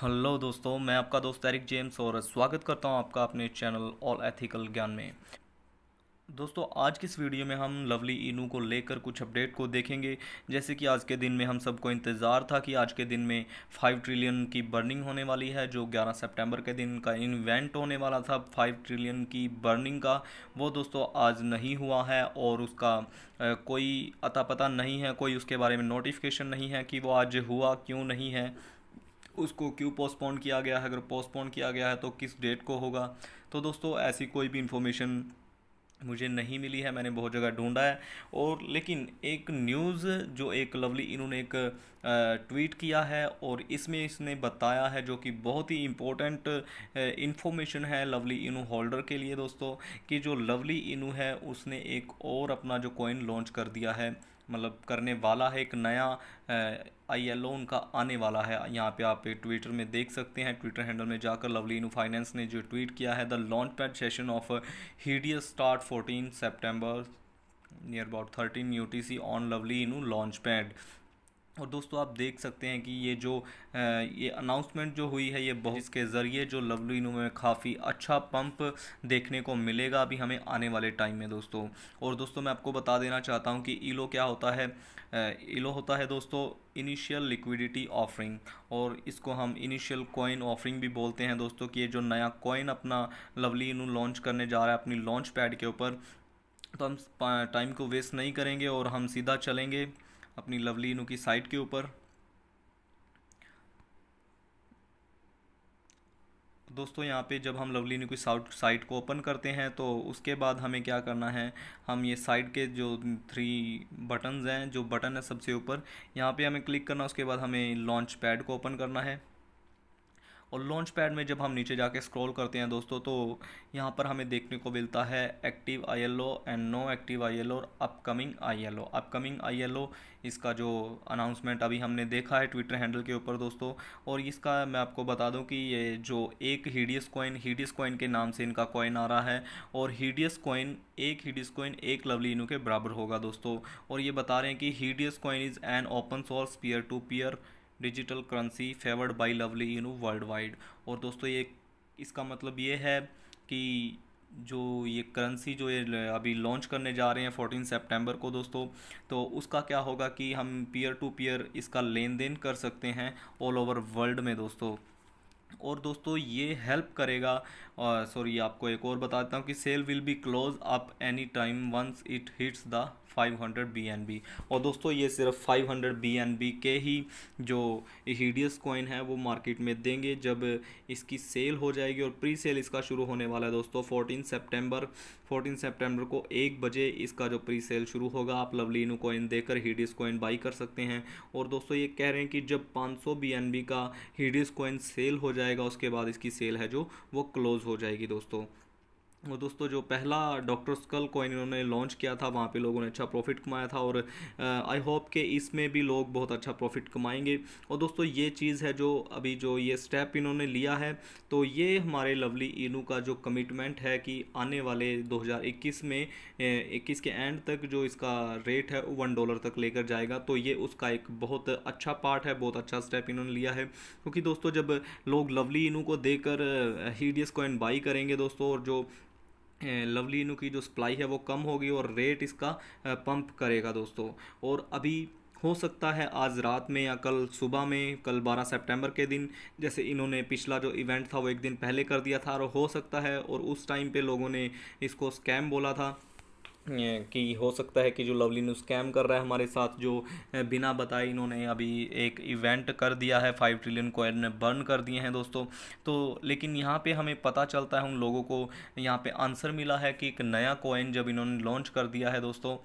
hello दोस्तों मैं आपका दोस्त एरिक जेम्स और स्वागत करता हूं आपका अपने चैनल ऑल एथिकल ज्ञान में दोस्तों आज की इस वीडियो में हम लवली इनू को लेकर कुछ अपडेट को देखेंगे जैसे कि आज के दिन में हम सबको इंतज़ार था कि आज के दिन में फाइव ट्रिलियन की बर्निंग होने वाली है जो 11 सितंबर के दिन का इवेंट होने वाला था फाइव ट्रिलियन की बर्निंग का वो दोस्तों आज नहीं हुआ है और उसका कोई अता पता नहीं है कोई उसके बारे में नोटिफिकेशन नहीं है कि वो आज हुआ क्यों नहीं है उसको क्यों पोस्टपोन किया गया है अगर पोस्टपोन किया गया है तो किस डेट को होगा तो दोस्तों ऐसी कोई भी इन्फॉर्मेशन मुझे नहीं मिली है मैंने बहुत जगह ढूंढा है और लेकिन एक न्यूज़ जो एक लवली इन्होंने एक ट्वीट किया है और इसमें इसने बताया है जो कि बहुत ही इम्पोर्टेंट इन्फॉर्मेशन है लवली इनू होल्डर के लिए दोस्तों कि जो लवली इनू है उसने एक और अपना जो कॉइन लॉन्च कर दिया है मतलब करने वाला है एक नया आई एल ओ उनका आने वाला है यहाँ पे आप ट्विटर में देख सकते हैं ट्विटर हैंडल में जाकर लवली इनू फाइनेंस ने जो ट्वीट किया है the launch pad session of hideous start fourteen September near about thirteen U T C on lovely inu launch pad और दोस्तों आप देख सकते हैं कि ये जो ये अनाउंसमेंट जो हुई है ये बहुत इसके ज़रिए जो लवली लवलिनो में काफ़ी अच्छा पंप देखने को मिलेगा अभी हमें आने वाले टाइम में दोस्तों और दोस्तों मैं आपको बता देना चाहता हूँ कि ईलो क्या होता है ईलो होता है दोस्तों इनिशियल लिक्विडिटी ऑफरिंग और इसको हम इनिशियल कॉइन ऑफरिंग भी बोलते हैं दोस्तों कि ये जो नया कॉइन अपना लवली इनू लॉन्च करने जा रहा है अपनी लॉन्च पैड के ऊपर तो हम टाइम को वेस्ट नहीं करेंगे और हम सीधा चलेंगे अपनी लवली इनू की साइट के ऊपर तो दोस्तों यहाँ पे जब हम लवली इनू की साइट को ओपन करते हैं तो उसके बाद हमें क्या करना है हम ये साइट के जो थ्री बटन्स हैं जो बटन है सबसे ऊपर यहाँ पे हमें क्लिक करना उसके बाद हमें लॉन्च पैड को ओपन करना है और लॉन्च पैड में जब हम नीचे जाके स्क्रॉल करते हैं दोस्तों तो यहाँ पर हमें देखने को मिलता है active I and no active I और अपकमिंग आई अपकमिंग आई इसका जो अनाउंसमेंट अभी हमने देखा है ट्विटर हैंडल के ऊपर दोस्तों और इसका मैं आपको बता दूं कि ये जो एक हीडियस कॉइन हीडियस कॉइन के नाम से इनका कॉइन आ रहा है और हीडियस कॉइन एक हीडियस कॉइन एक लवली इनू के बराबर होगा दोस्तों और ये बता रहे हैं कि hideous coin is an open source peer to peer digital currency favoured by lovely you know world wide और दोस्तों ये इसका मतलब ये है कि जो ये करेंसी जो ये अभी लॉन्च करने जा रहे हैं फोर्टीन सेप्टेम्बर को दोस्तों तो उसका क्या होगा कि हम पीयर टू पीयर इसका लेन देन कर सकते हैं ऑल ओवर वर्ल्ड में दोस्तों और दोस्तों ये हेल्प करेगा सॉरी आपको एक और बताता हूँ कि sale will be close up any time once it hits the 500 BNB और दोस्तों ये सिर्फ 500 BNB के ही जो हीडियस कॉइन है वो मार्केट में देंगे जब इसकी सेल हो जाएगी और प्री सेल इसका शुरू होने वाला है दोस्तों 14 सितंबर 14 सितंबर को एक बजे इसका जो प्री सेल शुरू होगा आप इनू कॉइन देकर हीडियस कॉइन बाई कर सकते हैं और दोस्तों ये कह रहे हैं कि जब 500 सौ का हीडियस कॉइन सेल हो जाएगा उसके बाद इसकी सेल है जो वो क्लोज़ हो जाएगी दोस्तों और दोस्तों जो पहला डॉक्टर स्कल कॉइन इन्होंने लॉन्च किया था वहाँ पे लोगों ने अच्छा प्रॉफिट कमाया था और आई होप के इसमें भी लोग बहुत अच्छा प्रॉफिट कमाएंगे और दोस्तों ये चीज़ है जो अभी जो ये स्टेप इन्होंने लिया है तो ये हमारे लवली इनू का जो कमिटमेंट है कि आने वाले 2021 में 21 के एंड तक जो इसका रेट है वन डॉलर तक लेकर जाएगा तो ये उसका एक बहुत अच्छा पार्ट है बहुत अच्छा स्टेप इन्होंने लिया है क्योंकि दोस्तों जब लोग लवली इनू को देकर हीडियस कॉइन बाई करेंगे दोस्तों और जो लवली इनू की जो सप्लाई है वो कम होगी और रेट इसका पंप करेगा दोस्तों और अभी हो सकता है आज रात में या कल सुबह में कल 12 सितंबर के दिन जैसे इन्होंने पिछला जो इवेंट था वो एक दिन पहले कर दिया था और हो सकता है और उस टाइम पे लोगों ने इसको स्कैम बोला था कि हो सकता है कि जो लवली न्यूज़ स्कैम कर रहा है हमारे साथ जो बिना बताए इन्होंने अभी एक इवेंट कर दिया है फाइव ट्रिलियन ने बर्न कर दिए हैं दोस्तों तो लेकिन यहाँ पे हमें पता चलता है उन लोगों को यहाँ पे आंसर मिला है कि एक नया कॉइन जब इन्होंने लॉन्च कर दिया है दोस्तों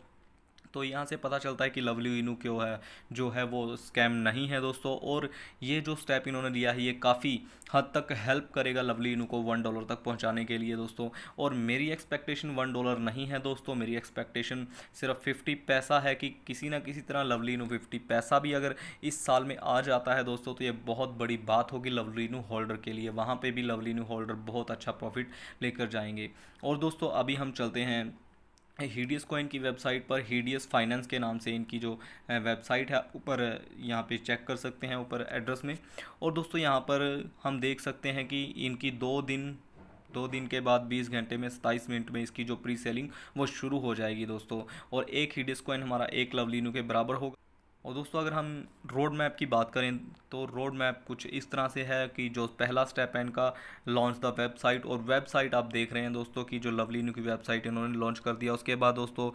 तो यहाँ से पता चलता है कि लवली इनू क्यों है जो है वो स्कैम नहीं है दोस्तों और ये जो स्टेप इन्होंने लिया है ये काफ़ी हद तक हेल्प करेगा लवली इनू को वन डॉलर तक पहुँचाने के लिए दोस्तों और मेरी एक्सपेक्टेशन वन डॉलर नहीं है दोस्तों मेरी एक्सपेक्टेशन सिर्फ फिफ्टी पैसा है कि किसी ना किसी तरह लवली इनू फिफ्टी पैसा भी अगर इस साल में आ जाता है दोस्तों तो ये बहुत बड़ी बात होगी लवली इनू होल्डर के लिए वहाँ पर भी लवली इनू होल्डर बहुत अच्छा प्रॉफिट लेकर जाएंगे और दोस्तों अभी हम चलते हैं ही कॉइन की वेबसाइट पर ही फाइनेंस के नाम से इनकी जो वेबसाइट है ऊपर यहाँ पे चेक कर सकते हैं ऊपर एड्रेस में और दोस्तों यहाँ पर हम देख सकते हैं कि इनकी दो दिन दो दिन के बाद 20 घंटे में 27 मिनट में इसकी जो प्री सेलिंग वो शुरू हो जाएगी दोस्तों और एक हीडियस कॉइन हमारा एक लवलिनू के बराबर होगा और दोस्तों अगर हम रोड मैप की बात करें तो रोड मैप कुछ इस तरह से है कि जो पहला स्टेप है इनका लॉन्च द वेबसाइट और वेबसाइट आप देख रहे हैं दोस्तों कि जो लवली न्यू की वेबसाइट इन्होंने लॉन्च कर दिया उसके बाद दोस्तों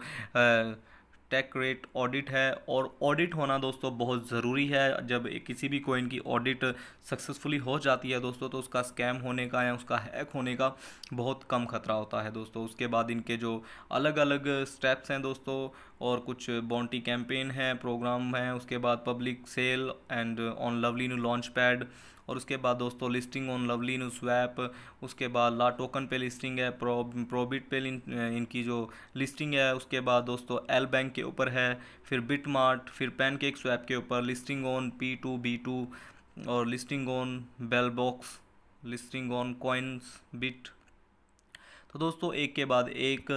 टैक रेट ऑडिट है और ऑडिट होना दोस्तों बहुत ज़रूरी है जब किसी भी कोइन की ऑडिट सक्सेसफुली हो जाती है दोस्तों तो उसका स्कैम होने का या उसका हैक होने का बहुत कम खतरा होता है दोस्तों उसके बाद इनके जो अलग अलग स्टेप्स हैं दोस्तों और कुछ बॉन्टी कैंपेन है प्रोग्राम है उसके बाद public sale and on lovely new launch pad और उसके बाद दोस्तों listing on lovely new swap उसके बाद ला टोकन पे लिस्टिंग है प्रो प्रोबिट पे इन, इनकी जो लिस्टिंग है उसके बाद दोस्तों एल बैंक के ऊपर है फिर बिट मार्ट फिर पेन केक स्वैप के ऊपर listing on P two B two और listing on bell box listing on Coinsbit तो दोस्तों एक के बाद एक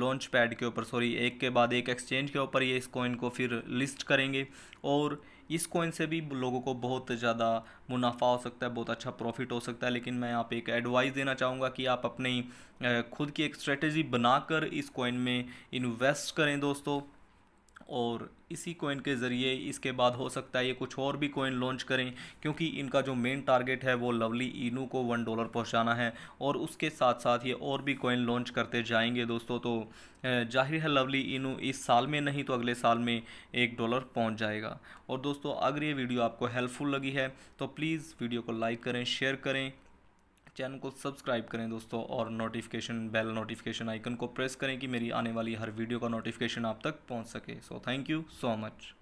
लॉन्च पैड के ऊपर सॉरी एक के बाद एक एक्सचेंज के ऊपर ये इस कॉइन को फिर लिस्ट करेंगे और इस कॉइन से भी लोगों को बहुत ज़्यादा मुनाफा हो सकता है बहुत अच्छा प्रॉफिट हो सकता है लेकिन मैं आप एक एडवाइस देना चाहूँगा कि आप अपनी खुद की एक स्ट्रेटजी बनाकर इस कॉइन में इन्वेस्ट करें दोस्तों और इसी कोइन के ज़रिए इसके बाद हो सकता है ये कुछ और भी कोइन लॉन्च करें क्योंकि इनका जो मेन टारगेट है वो लवली इनू को वन डॉलर पहुंचाना है और उसके साथ साथ ये और भी कोइन लॉन्च करते जाएंगे दोस्तों तो जाहिर है लवली इनू इस साल में नहीं तो अगले साल में एक डॉलर पहुँच जाएगा और दोस्तों अगर ये वीडियो आपको हेल्पफुल लगी है तो प्लीज़ वीडियो को लाइक करें शेयर करें चैनल को सब्सक्राइब करें दोस्तों और नोटिफिकेशन बेल नोटिफिकेशन आइकन को प्रेस करें कि मेरी आने वाली हर वीडियो का नोटिफिकेशन आप तक पहुंच सके so thank you so much